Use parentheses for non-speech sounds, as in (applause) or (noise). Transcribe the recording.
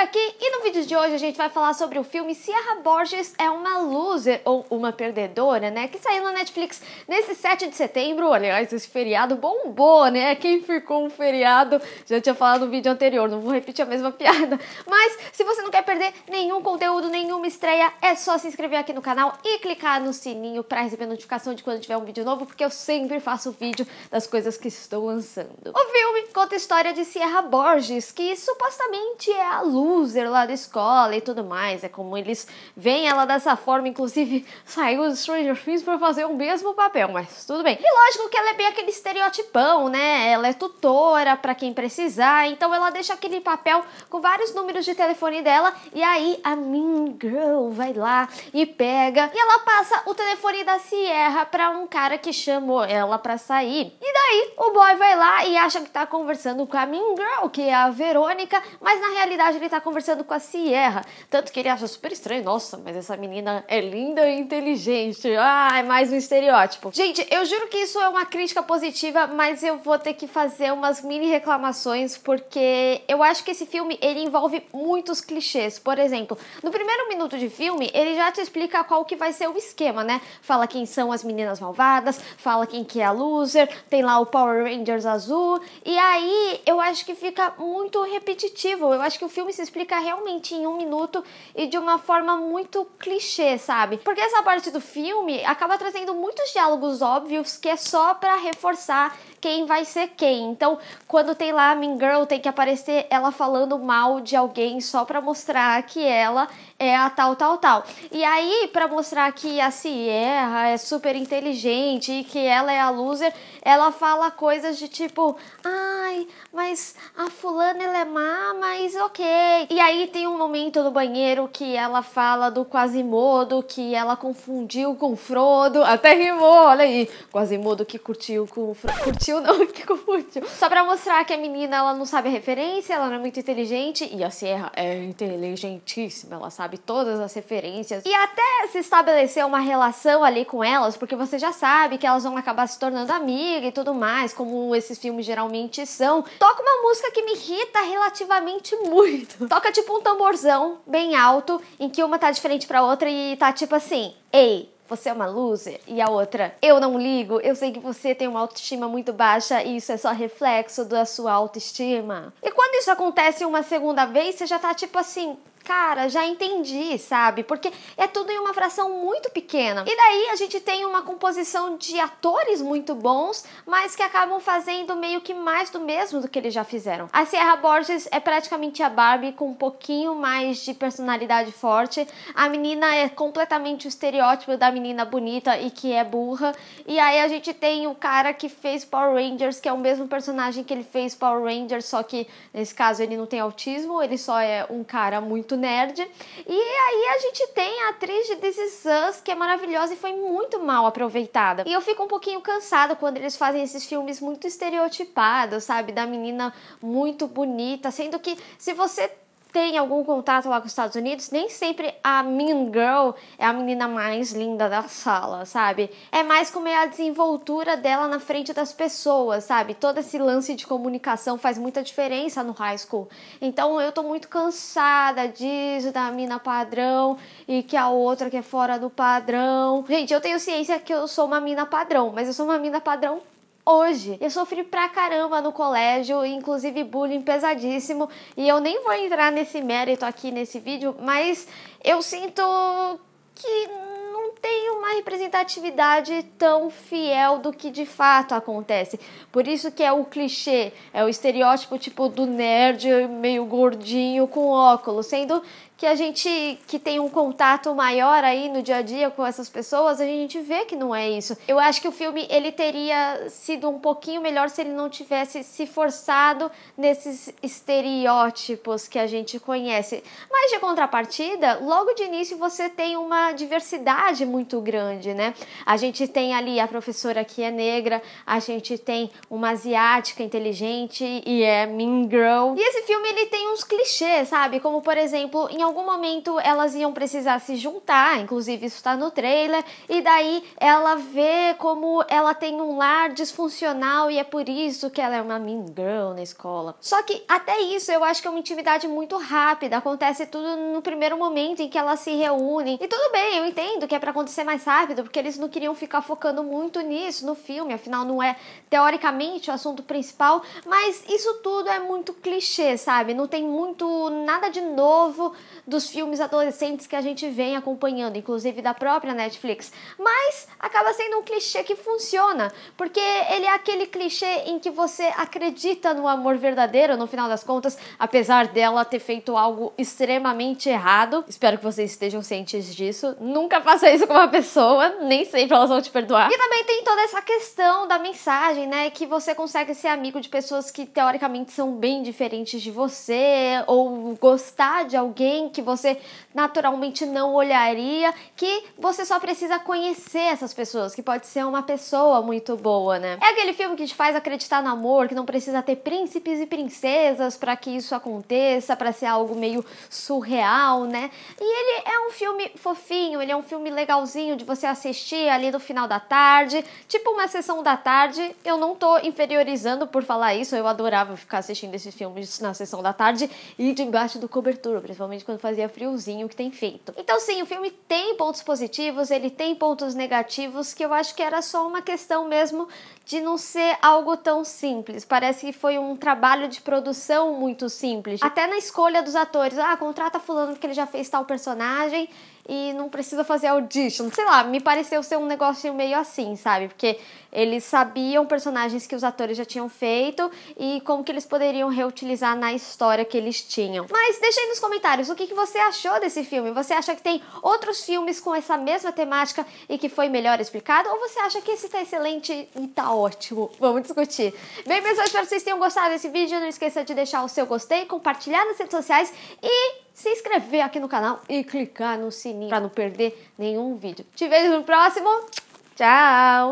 aqui e vídeo de hoje a gente vai falar sobre o filme Sierra Borges é uma loser ou uma perdedora, né? Que saiu na Netflix nesse 7 de setembro. Aliás, esse feriado bombou, né? Quem ficou um feriado já tinha falado no vídeo anterior, não vou repetir a mesma (laughs) piada. Mas se você não quer perder nenhum conteúdo, nenhuma estreia, é só se inscrever aqui no canal e clicar no sininho para receber notificação de quando tiver um vídeo novo, porque eu sempre faço vídeo das coisas que estou lançando. O filme conta a história de Sierra Borges, que supostamente é a loser lá desse escola e tudo mais. É como eles veem ela dessa forma. Inclusive, (laughs) saiu do Stranger Things para fazer o mesmo papel, mas tudo bem. E lógico que ela é bem aquele estereotipão, né? Ela é tutora para quem precisar, então ela deixa aquele papel com vários números de telefone dela e aí a Mean Girl vai lá e pega e ela passa o telefone da Sierra para um cara que chamou ela para sair. E daí o boy vai lá e acha que tá conversando com a Mean Girl, que é a Verônica, mas na realidade ele tá conversando com a se erra. Tanto que ele acha super estranho. Nossa, mas essa menina é linda e inteligente. Ah, é mais um estereótipo. Gente, eu juro que isso é uma crítica positiva, mas eu vou ter que fazer umas mini reclamações porque eu acho que esse filme ele envolve muitos clichês. Por exemplo, no primeiro minuto de filme, ele já te explica qual que vai ser o esquema, né? Fala quem são as meninas malvadas, fala quem que é a loser, tem lá o Power Rangers azul. E aí, eu acho que fica muito repetitivo. Eu acho que o filme se explica realmente em um minuto e de uma forma muito clichê, sabe? Porque essa parte do filme acaba trazendo muitos diálogos óbvios que é só para reforçar quem vai ser quem. Então, quando tem lá a Mean Girl, tem que aparecer ela falando mal de alguém só pra mostrar que ela é a tal, tal, tal. E aí, pra mostrar que a Sierra é super inteligente e que ela é a loser, ela fala coisas de tipo, ai, mas a fulana ela é má, mas ok. E aí tem um momento no banheiro que ela fala do Quasimodo, que ela confundiu com Frodo, até rimou, olha aí. Quasimodo que curtiu com Frodo. Curtiu não, (laughs) que confundiu. Só pra mostrar que a menina, ela não sabe a referência, ela não é muito inteligente, e a Sierra é inteligentíssima, ela sabe todas as referências. E até se estabelecer uma relação ali com elas, porque você já sabe que elas vão acabar se tornando amiga e tudo mais, como esses filmes geralmente são. Toca uma música que me irrita relativamente muito. Toca tipo um tambor tamborzão bem alto, em que uma tá diferente pra outra e tá tipo assim: Ei, você é uma loser. E a outra, eu não ligo, eu sei que você tem uma autoestima muito baixa e isso é só reflexo da sua autoestima. E quando isso acontece uma segunda vez, você já tá tipo assim, cara, já entendi, sabe? Porque é tudo em uma fração muito pequena. E daí a gente tem uma composição de atores muito bons, mas que acabam fazendo meio que mais do mesmo do que eles já fizeram. A Sierra Borges é praticamente a Barbie com um pouquinho mais de personalidade forte. A menina é completamente o estereótipo da menina bonita e que é burra. E aí a gente tem o cara que fez Power Rangers, que é o mesmo personagem que ele fez Power Rangers, só que nesse caso ele não tem autismo, ele só é um cara muito nerd. E aí a gente tem a atriz de This Is Us, que é maravilhosa e foi muito mal aproveitada. E eu fico um pouquinho cansada quando eles fazem esses filmes muito estereotipados, sabe? Da menina muito bonita, sendo que se você tem algum contato lá com os Estados Unidos, nem sempre a Mean Girl é a menina mais linda da sala, sabe? É mais como é a desenvoltura dela na frente das pessoas, sabe? Todo esse lance de comunicação faz muita diferença no high school. Então eu tô muito cansada disso, da mina padrão e que a outra que é fora do padrão. Gente, eu tenho ciência que eu sou uma mina padrão, mas eu sou uma mina padrão hoje. Eu sofri pra caramba no colégio, inclusive bullying pesadíssimo, e eu nem vou entrar nesse mérito aqui nesse vídeo, mas eu sinto que não tem uma representatividade tão fiel do que de fato acontece. Por isso que é o clichê, é o estereótipo tipo do nerd meio gordinho com óculos, sendo que a gente que tem um contato maior aí no dia a dia com essas pessoas, a gente vê que não é isso. Eu acho que o filme ele teria sido um pouquinho melhor se ele não tivesse se forçado nesses estereótipos que a gente conhece. Mas de contrapartida, logo de início você tem uma diversidade muito grande, né? A gente tem ali a professora que é negra, a gente tem uma asiática inteligente e é mean girl. E esse filme ele tem uns clichês, sabe? Como por exemplo, em algum momento elas iam precisar se juntar, inclusive isso está no trailer, e daí ela vê como ela tem um lar disfuncional e é por isso que ela é uma mean girl na escola. Só que até isso eu acho que é uma intimidade muito rápida, acontece tudo no primeiro momento em que elas se reúnem. E tudo bem, eu entendo que é para acontecer mais rápido, porque eles não queriam ficar focando muito nisso no filme, afinal não é teoricamente o assunto principal, mas isso tudo é muito clichê, sabe? Não tem muito nada de novo dos filmes adolescentes que a gente vem acompanhando, inclusive da própria Netflix. Mas acaba sendo um clichê que funciona, porque ele é aquele clichê em que você acredita no amor verdadeiro, no final das contas, apesar dela ter feito algo extremamente errado. Espero que vocês estejam cientes disso. Nunca faça isso com uma pessoa, nem sempre elas vão te perdoar. E também tem toda essa questão da mensagem, né? Que você consegue ser amigo de pessoas que teoricamente são bem diferentes de você, ou gostar de alguém que você naturalmente não olharia, que você só precisa conhecer essas pessoas, que pode ser uma pessoa muito boa, né? É aquele filme que te faz acreditar no amor, que não precisa ter príncipes e princesas para que isso aconteça, para ser algo meio surreal, né? E ele é um filme fofinho, ele é um filme legalzinho de você assistir ali no final da tarde, tipo uma sessão da tarde. Eu não tô inferiorizando por falar isso, eu adorava ficar assistindo esses filmes na sessão da tarde e debaixo do cobertor, principalmente quando quando fazia friozinho que tem feito. Então sim, o filme tem pontos positivos, ele tem pontos negativos que eu acho que era só uma questão mesmo de não ser algo tão simples. Parece que foi um trabalho de produção muito simples. Até na escolha dos atores, ah, contrata fulano porque ele já fez tal personagem e não precisa fazer audition. Sei lá, me pareceu ser um negócio meio assim, sabe? Porque eles sabiam personagens que os atores já tinham feito e como que eles poderiam reutilizar na história que eles tinham. Mas deixa aí nos comentários o que, que você achou desse filme. Você acha que tem outros filmes com essa mesma temática e que foi melhor explicado? Ou você acha que esse tá excelente e tá ótimo? Vamos discutir. Bem, pessoal, espero que vocês tenham gostado desse vídeo. Não esqueça de deixar o seu gostei, compartilhar nas redes sociais e se inscrever aqui no canal e clicar no sininho para não perder nenhum vídeo. Te vejo no próximo. Tchau!